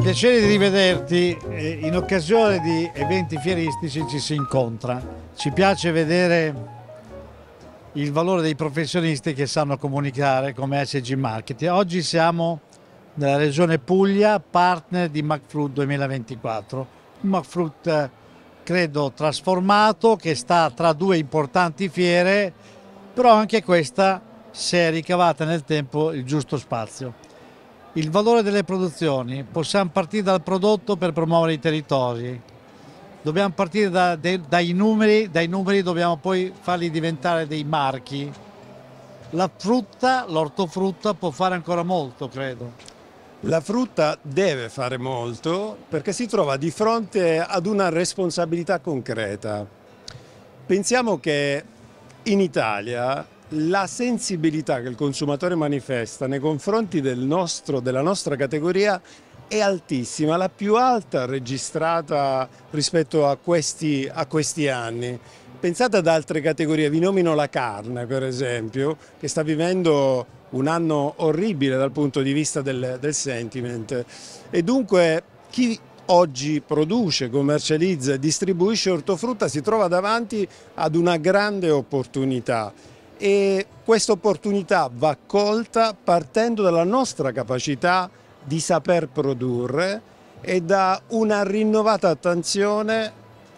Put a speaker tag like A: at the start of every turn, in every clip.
A: piacere di rivederti. Eh, in occasione di eventi fieristici ci si incontra. Ci piace vedere il valore dei professionisti che sanno comunicare come SG Marketing. Oggi siamo nella regione Puglia, partner di McFruit 2024. Un MacFruit eh, credo trasformato che sta tra due importanti fiere, però anche questa si è ricavata nel tempo il giusto spazio il valore delle produzioni. Possiamo partire dal prodotto per promuovere i territori. Dobbiamo partire da, de, dai numeri, dai numeri dobbiamo poi farli diventare dei marchi. La frutta, l'ortofrutta può fare ancora molto, credo.
B: La frutta deve fare molto perché si trova di fronte ad una responsabilità concreta. Pensiamo che in Italia la sensibilità che il consumatore manifesta nei confronti del nostro, della nostra categoria è altissima, la più alta registrata rispetto a questi, a questi anni. Pensate ad altre categorie, vi nomino la carne per esempio, che sta vivendo un anno orribile dal punto di vista del, del sentiment e dunque chi oggi produce, commercializza e distribuisce ortofrutta si trova davanti ad una grande opportunità e questa opportunità va colta partendo dalla nostra capacità di saper produrre e da una rinnovata attenzione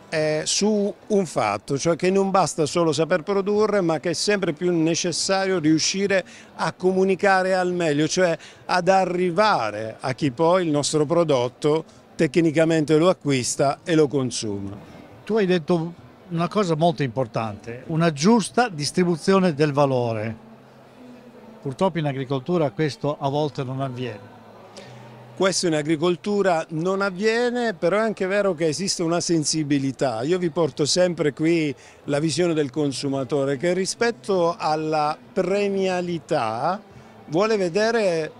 B: eh, su un fatto, cioè che non basta solo saper produrre ma che è sempre più necessario riuscire a comunicare al meglio, cioè ad arrivare a chi poi il nostro prodotto tecnicamente lo acquista e lo consuma. Tu hai detto
A: una cosa molto importante, una giusta distribuzione del valore. Purtroppo in agricoltura questo a
B: volte non avviene. Questo in agricoltura non avviene, però è anche vero che esiste una sensibilità. Io vi porto sempre qui la visione del consumatore che rispetto alla premialità vuole vedere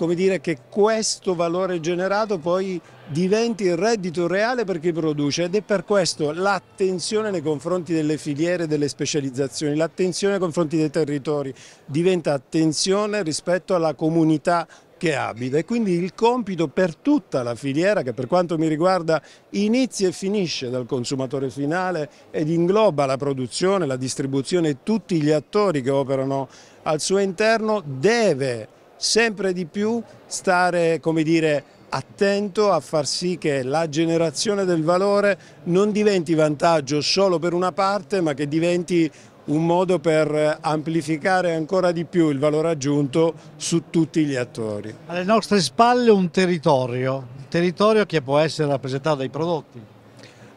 B: come dire, che questo valore generato poi diventi il reddito reale per chi produce ed è per questo l'attenzione nei confronti delle filiere, delle specializzazioni, l'attenzione nei confronti dei territori diventa attenzione rispetto alla comunità che abita e quindi il compito per tutta la filiera che per quanto mi riguarda inizia e finisce dal consumatore finale ed ingloba la produzione, la distribuzione e tutti gli attori che operano al suo interno deve sempre di più stare, come dire, attento a far sì che la generazione del valore non diventi vantaggio solo per una parte ma che diventi un modo per amplificare ancora di più il valore aggiunto su tutti gli attori.
A: Alle nostre spalle un territorio, un territorio che può essere rappresentato dai prodotti.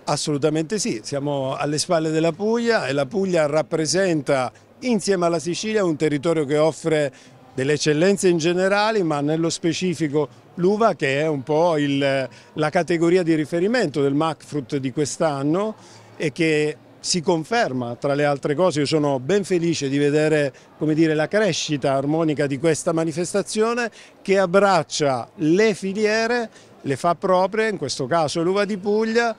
B: Assolutamente sì, siamo alle spalle della Puglia e la Puglia rappresenta insieme alla Sicilia un territorio che offre delle eccellenze in generale, ma nello specifico l'uva che è un po' il, la categoria di riferimento del MacFruit di quest'anno e che si conferma tra le altre cose, io sono ben felice di vedere dire, la crescita armonica di questa manifestazione che abbraccia le filiere, le fa proprie, in questo caso l'uva di Puglia,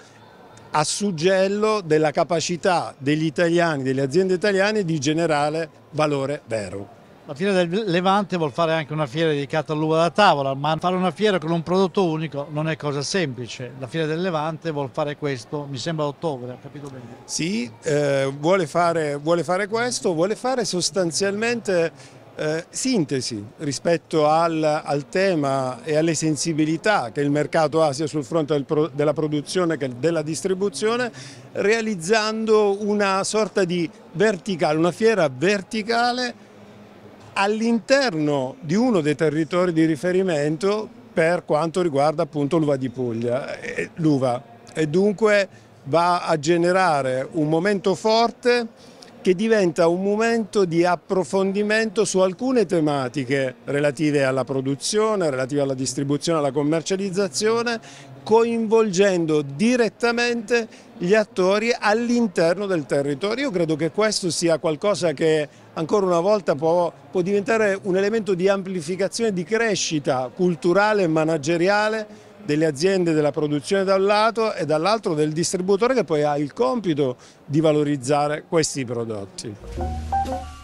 B: a suggello della capacità degli italiani, delle aziende italiane di generare valore vero.
A: La fiera del Levante vuol fare anche una fiera dedicata all'uva da tavola, ma fare una fiera con un prodotto unico non è cosa semplice. La fiera del Levante vuol fare questo, mi sembra ottobre, ha capito bene?
B: Sì, eh, vuole, fare, vuole, fare, questo, vuole fare sostanzialmente eh, sintesi rispetto al, al, tema e alle sensibilità che il mercato ha sia sul fronte del pro, della produzione che della distribuzione, realizzando una sorta di verticale, una fiera verticale all'interno di uno dei territori di riferimento per quanto riguarda appunto l'uva di Puglia, eh, l'uva. E dunque va a generare un momento forte che diventa un momento di approfondimento su alcune tematiche relative alla produzione, relative alla distribuzione, alla commercializzazione, coinvolgendo direttamente gli attori all'interno del territorio. Io credo che questo sia qualcosa che ancora una volta può, può diventare un elemento di amplificazione, di crescita culturale e manageriale delle aziende della produzione da un lato e dall'altro del distributore che poi ha il compito di valorizzare questi prodotti.